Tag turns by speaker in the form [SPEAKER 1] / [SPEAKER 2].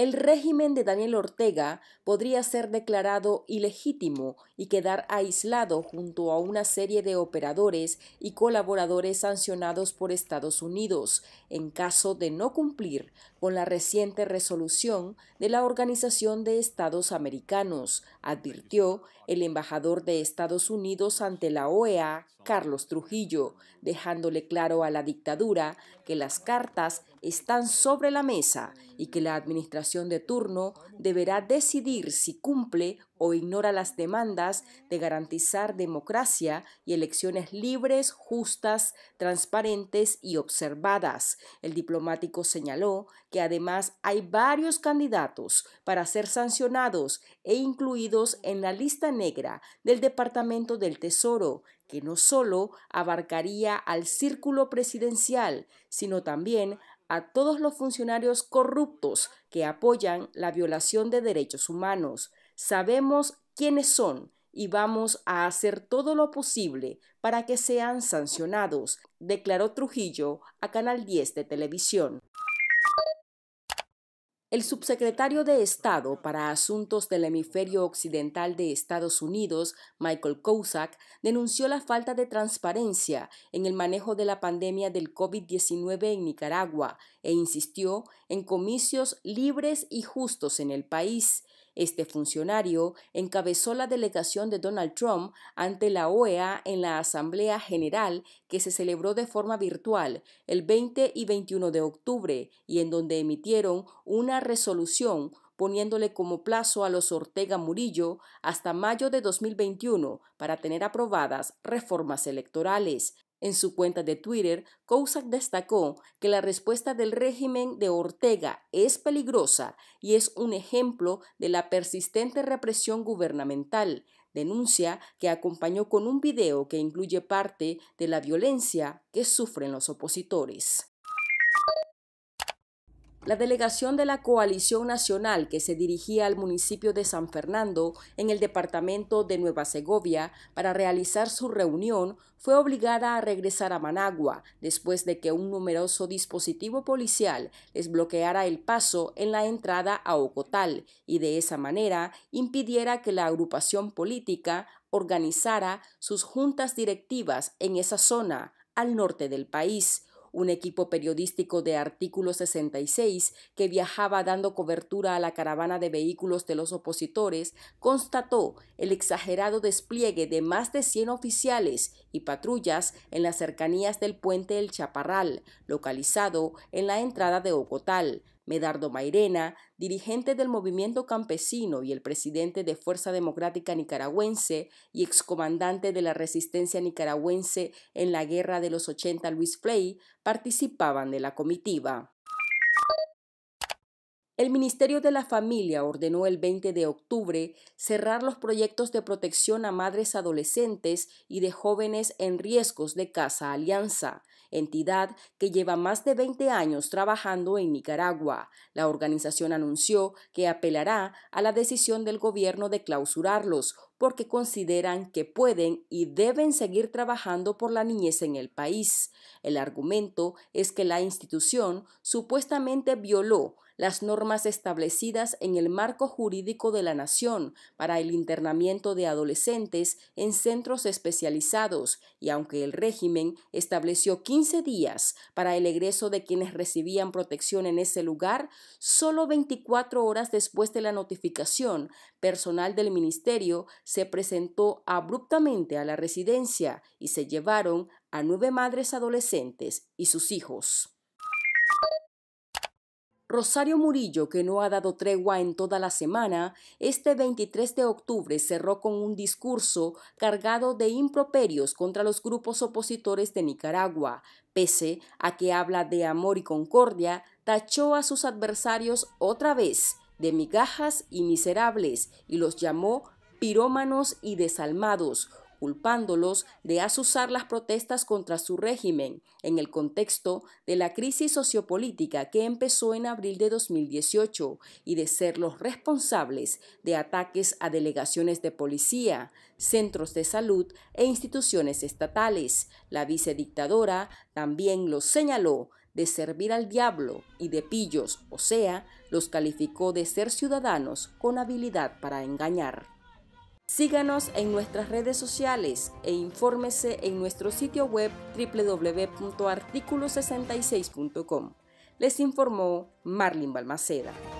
[SPEAKER 1] el régimen de Daniel Ortega podría ser declarado ilegítimo y quedar aislado junto a una serie de operadores y colaboradores sancionados por Estados Unidos en caso de no cumplir con la reciente resolución de la Organización de Estados Americanos, advirtió el embajador de Estados Unidos ante la OEA, Carlos Trujillo, dejándole claro a la dictadura que las cartas están sobre la mesa y que la administración de turno deberá decidir si cumple o ignora las demandas de garantizar democracia y elecciones libres, justas, transparentes y observadas. El diplomático señaló que además hay varios candidatos para ser sancionados e incluidos en la lista negra del Departamento del Tesoro, que no solo abarcaría al círculo presidencial, sino también a todos los funcionarios corruptos que apoyan la violación de derechos humanos. Sabemos quiénes son y vamos a hacer todo lo posible para que sean sancionados, declaró Trujillo a Canal 10 de televisión. El subsecretario de Estado para Asuntos del Hemisferio Occidental de Estados Unidos, Michael Kozak, denunció la falta de transparencia en el manejo de la pandemia del COVID-19 en Nicaragua e insistió en comicios libres y justos en el país. Este funcionario encabezó la delegación de Donald Trump ante la OEA en la Asamblea General que se celebró de forma virtual el 20 y 21 de octubre y en donde emitieron una resolución poniéndole como plazo a los Ortega Murillo hasta mayo de 2021 para tener aprobadas reformas electorales. En su cuenta de Twitter, Kousak destacó que la respuesta del régimen de Ortega es peligrosa y es un ejemplo de la persistente represión gubernamental. Denuncia que acompañó con un video que incluye parte de la violencia que sufren los opositores. La delegación de la Coalición Nacional que se dirigía al municipio de San Fernando, en el departamento de Nueva Segovia, para realizar su reunión, fue obligada a regresar a Managua después de que un numeroso dispositivo policial les bloqueara el paso en la entrada a Ocotal y de esa manera impidiera que la agrupación política organizara sus juntas directivas en esa zona al norte del país un equipo periodístico de Artículo 66 que viajaba dando cobertura a la caravana de vehículos de los opositores, constató el exagerado despliegue de más de 100 oficiales y patrullas en las cercanías del puente El Chaparral, localizado en la entrada de Ocotal, Medardo Mairena, dirigente del movimiento campesino y el presidente de Fuerza Democrática Nicaragüense y excomandante de la resistencia nicaragüense en la guerra de los 80 Luis Frey participaban de la comitiva. El Ministerio de la Familia ordenó el 20 de octubre cerrar los proyectos de protección a madres adolescentes y de jóvenes en riesgos de Casa Alianza entidad que lleva más de 20 años trabajando en Nicaragua. La organización anunció que apelará a la decisión del gobierno de clausurarlos porque consideran que pueden y deben seguir trabajando por la niñez en el país. El argumento es que la institución supuestamente violó las normas establecidas en el marco jurídico de la nación para el internamiento de adolescentes en centros especializados y aunque el régimen estableció 15 días para el egreso de quienes recibían protección en ese lugar, solo 24 horas después de la notificación, personal del ministerio se presentó abruptamente a la residencia y se llevaron a nueve madres adolescentes y sus hijos. Rosario Murillo, que no ha dado tregua en toda la semana, este 23 de octubre cerró con un discurso cargado de improperios contra los grupos opositores de Nicaragua. Pese a que habla de amor y concordia, tachó a sus adversarios otra vez de migajas y miserables y los llamó pirómanos y desalmados, culpándolos de asusar las protestas contra su régimen en el contexto de la crisis sociopolítica que empezó en abril de 2018 y de ser los responsables de ataques a delegaciones de policía, centros de salud e instituciones estatales. La vicedictadora también los señaló de servir al diablo y de pillos, o sea, los calificó de ser ciudadanos con habilidad para engañar. Síganos en nuestras redes sociales e infórmese en nuestro sitio web www.articulo66.com. Les informó Marlin Balmaceda.